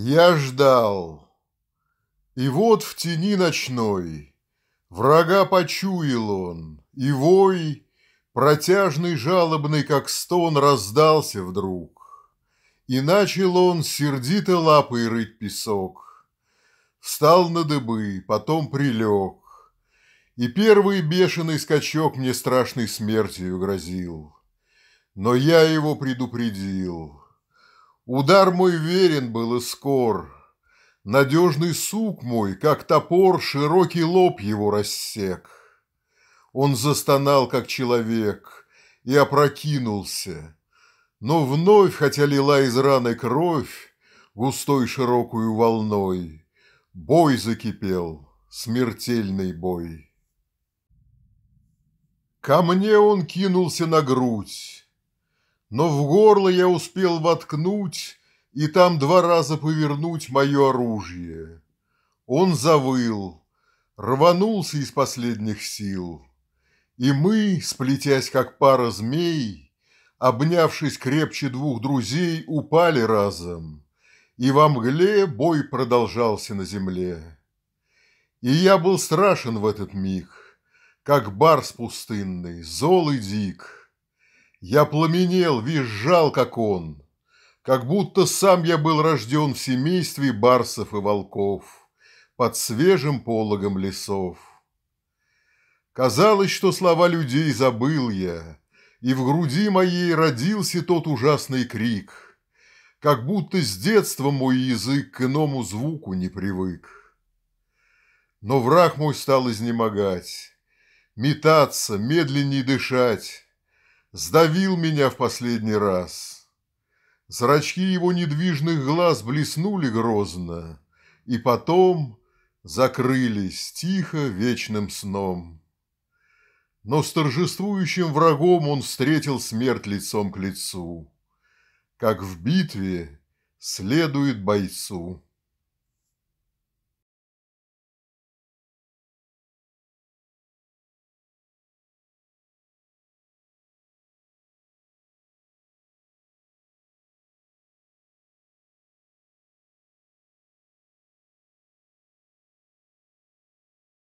Я ждал, и вот в тени ночной Врага почуял он, и вой, Протяжный, жалобный, как стон, Раздался вдруг. И начал он сердито лапой рыть песок. Встал на дыбы, потом прилег. И первый бешеный скачок мне страшной смертью грозил. Но я его предупредил. Удар мой верен был и скор. Надежный сук мой, как топор, широкий лоб его рассек. Он застонал, как человек, и опрокинулся. Но вновь, хотя лила из раны кровь, густой широкую волной, бой закипел, смертельный бой. Ко мне он кинулся на грудь, но в горло я успел воткнуть и там два раза повернуть мое оружие. Он завыл, рванулся из последних сил, и мы, сплетясь как пара змей, обнявшись крепче двух друзей, упали разом, и во мгле бой продолжался на земле. И я был страшен в этот миг, как барс пустынный, зол и дик — я пламенел, визжал, как он, как будто сам я был рожден в семействе барсов и волков, под свежим пологом лесов. Казалось, что слова людей забыл я, и в груди моей родился тот ужасный крик, как будто с детства мой язык к иному звуку не привык. Но враг мой стал изнемогать, метаться, медленней дышать, сдавил меня в последний раз. Зрачки его недвижных глаз блеснули грозно, и потом закрылись тихо вечным сном. Но с торжествующим врагом он встретил смерть лицом к лицу, как в битве следует бойцу.